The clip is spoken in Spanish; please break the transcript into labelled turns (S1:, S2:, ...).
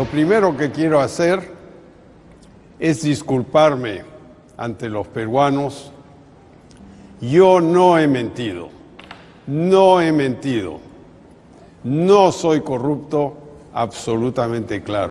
S1: Lo primero que quiero hacer es disculparme ante los peruanos. Yo no he mentido, no he mentido, no soy corrupto, absolutamente claro.